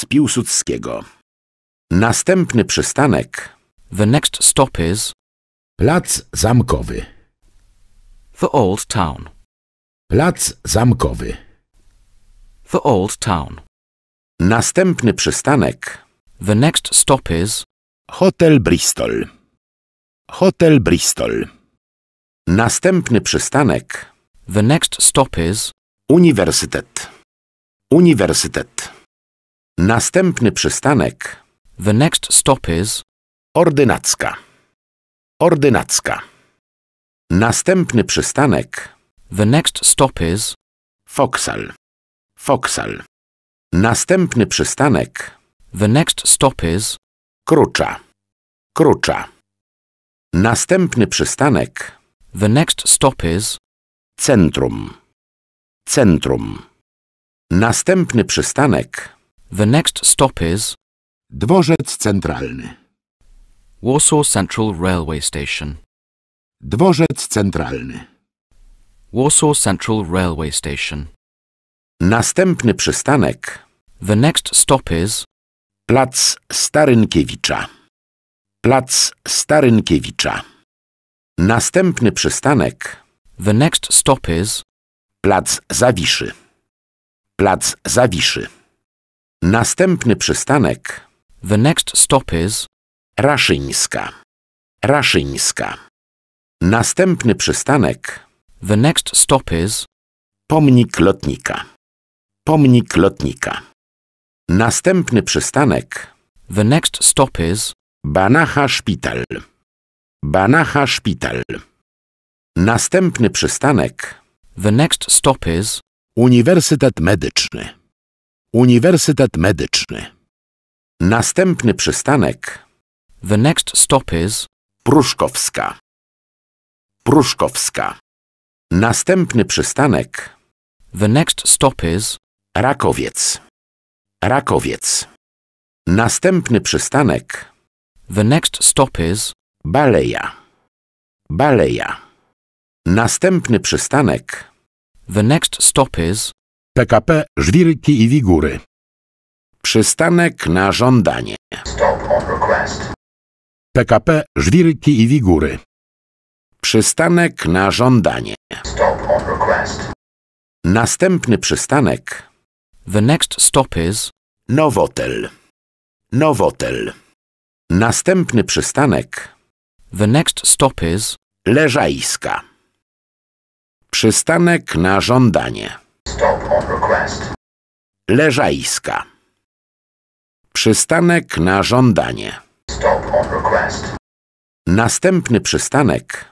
z Piłsudskiego. Następny przystanek The next stop is Plac Zamkowy. The Old Town. Plac Zamkowy. The Old Town. Następny przystanek The next stop is Hotel Bristol. Hotel Bristol. Następny przystanek The next stop is Uniwersytet. Uniwersytet. Następny przystanek The next stop is Ordynacka. Ordynacka. Następny przystanek The next stop is Foksal. Foksal. Następny przystanek The next stop is Krucza. Krucza. Następny przystanek The next stop is Centrum. Centrum. Następny przystanek The next stop is Dworzec Centralny. Warsaw Central Railway Station. Dworzec Centralny. Warsaw Central Railway Station. Następny przystanek. The next stop is Plac Starynkiewicza. Plac Starynkiewicza. Następny przystanek. The next stop is Plac Zawiszy. Plac Zawiszy. Następny przystanek The next stop is Raszyńska. Raszyńska. Następny przystanek The next stop is Pomnik lotnika. Pomnik lotnika. Następny przystanek The next stop is Banacha Szpital. Banacha Szpital. Następny przystanek The next stop is Uniwersytet Medyczny. Uniwersytet Medyczny. Następny przystanek The next stop is Pruszkowska. Pruszkowska. Następny przystanek The next stop is Rakowiec. Rakowiec. Następny przystanek The next stop is Baleja. Baleja. Następny przystanek The next stop is PKP Żwirki i Wigury. Przystanek na żądanie. PKP Żwirki i Wigury. Przystanek na żądanie. Następny przystanek. The next stop is Nowotel. Nowotel. Następny przystanek. The next stop is Leżajska. Przystanek na żądanie. Leżajska. Przystanek na żądanie. Stop on request. Następny przystanek.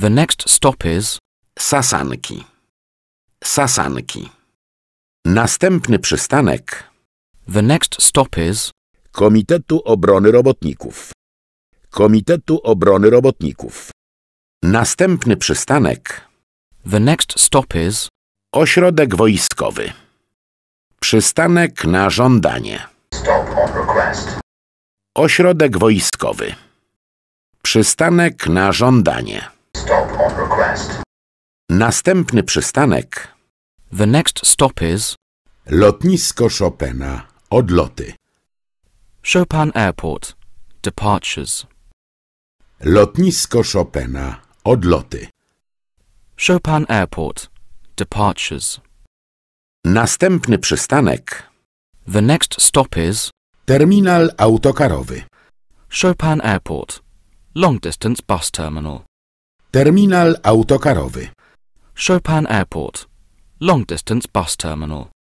The next stop is Sasanki. Sasanki. Następny przystanek. The next stop is Komitetu Obrony Robotników. Komitetu Obrony Robotników. Następny przystanek. The next stop is Ośrodek Wojskowy. Przystanek na żądanie. Ośrodek wojskowy. Przystanek na żądanie. Następny przystanek. The next stop is Lotnisko Chopina. Odloty. Chopin Airport. Departures. Lotnisko Chopina. Odloty. Chopin Airport. Departures. Następny przystanek. The next stop is terminal autokarowy. Chopin Airport. Long distance bus terminal. Terminal autokarowy. Chopin Airport. Long distance bus terminal.